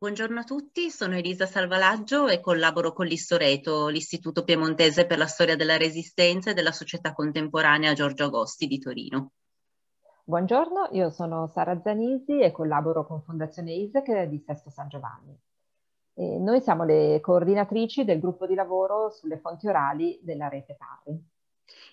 Buongiorno a tutti, sono Elisa Salvalaggio e collaboro con l'Istoreto, l'Istituto Piemontese per la Storia della Resistenza e della Società Contemporanea Giorgio Agosti di Torino. Buongiorno, io sono Sara Zanisi e collaboro con Fondazione ISEC di Sesto San Giovanni. E noi siamo le coordinatrici del gruppo di lavoro sulle fonti orali della rete Parri.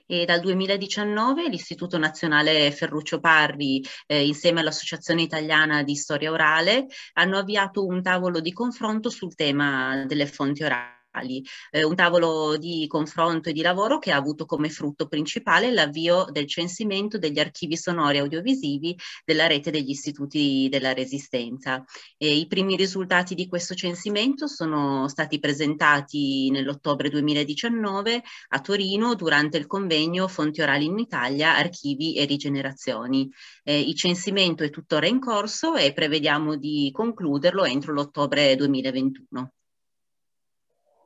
E dal 2019 l'Istituto Nazionale Ferruccio Parri, eh, insieme all'Associazione Italiana di Storia Orale, hanno avviato un tavolo di confronto sul tema delle fonti orali culturali, eh, un tavolo di confronto e di lavoro che ha avuto come frutto principale l'avvio del censimento degli archivi sonori audiovisivi della rete degli istituti della Resistenza. E I primi risultati di questo censimento sono stati presentati nell'ottobre 2019 a Torino durante il convegno Fonti orali in Italia, archivi e rigenerazioni. Eh, il censimento è tuttora in corso e prevediamo di concluderlo entro l'ottobre 2021.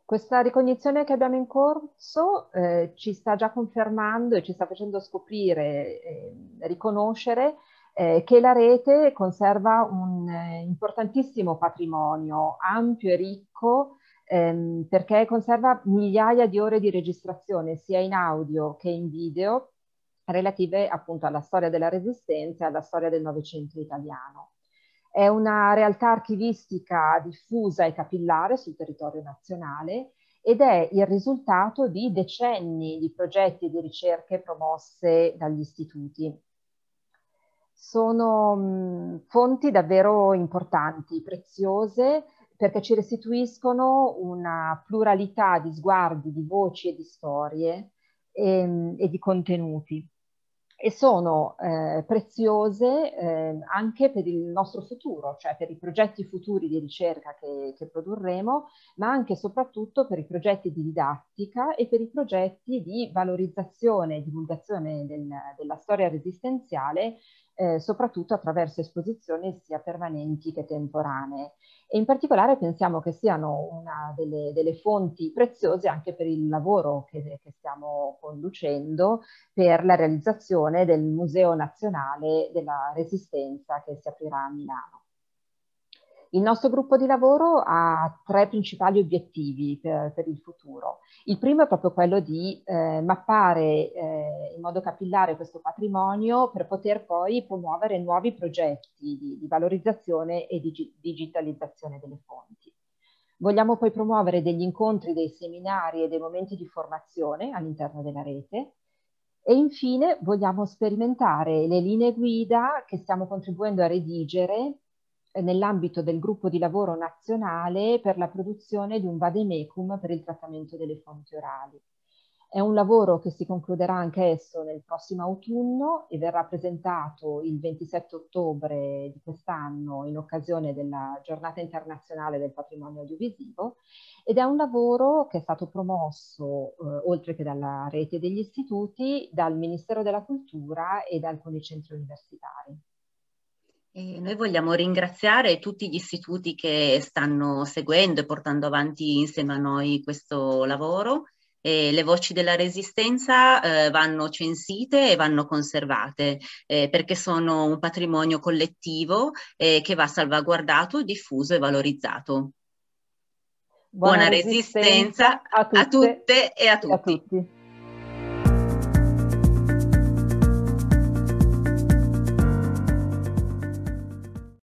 Questa ricognizione che abbiamo in corso eh, ci sta già confermando e ci sta facendo scoprire, eh, riconoscere eh, che la rete conserva un eh, importantissimo patrimonio ampio e ricco ehm, perché conserva migliaia di ore di registrazione sia in audio che in video relative appunto alla storia della resistenza e alla storia del Novecento italiano. È una realtà archivistica diffusa e capillare sul territorio nazionale ed è il risultato di decenni di progetti e di ricerche promosse dagli istituti. Sono mh, mm, fonti davvero importanti, preziose, perché ci restituiscono una pluralità di sguardi, di voci e di storie e, ehm, e di contenuti e sono eh, preziose eh, anche per il nostro futuro, cioè per i progetti futuri di ricerca che, che, produrremo, ma anche e soprattutto per i progetti di didattica e per i progetti di valorizzazione e divulgazione del, della storia resistenziale, eh, soprattutto attraverso esposizioni sia permanenti che temporanee. E in particolare pensiamo che siano una delle, delle fonti preziose anche per il lavoro che, che stiamo conducendo, per la realizzazione inaugurazione del Museo Nazionale della Resistenza che si aprirà a Milano. Il nostro gruppo di lavoro ha tre principali obiettivi per, per il futuro. Il primo è proprio quello di eh, mappare eh, in modo capillare questo patrimonio per poter poi promuovere nuovi progetti di, di valorizzazione e di digitalizzazione delle fonti. Vogliamo poi promuovere degli incontri, dei seminari e dei momenti di formazione all'interno della rete e infine vogliamo sperimentare le linee guida che stiamo contribuendo a redigere eh, nell'ambito del gruppo di lavoro nazionale per la produzione di un vademecum per il trattamento delle fonti orali. È un lavoro che si concluderà anche esso nel prossimo autunno e verrà presentato il 27 ottobre di quest'anno in occasione della giornata internazionale del patrimonio audiovisivo ed è un lavoro che è stato promosso, eh, oltre che dalla rete degli istituti, dal Ministero della Cultura e da alcuni centri universitari. E noi vogliamo ringraziare tutti gli istituti che stanno seguendo e portando avanti insieme a noi questo lavoro e le voci della resistenza eh, vanno censite e vanno conservate eh, perché sono un patrimonio collettivo eh, che va salvaguardato, diffuso e valorizzato. Buona, Buona resistenza, resistenza, a, tutte, a tutte e a tutti. A tutti.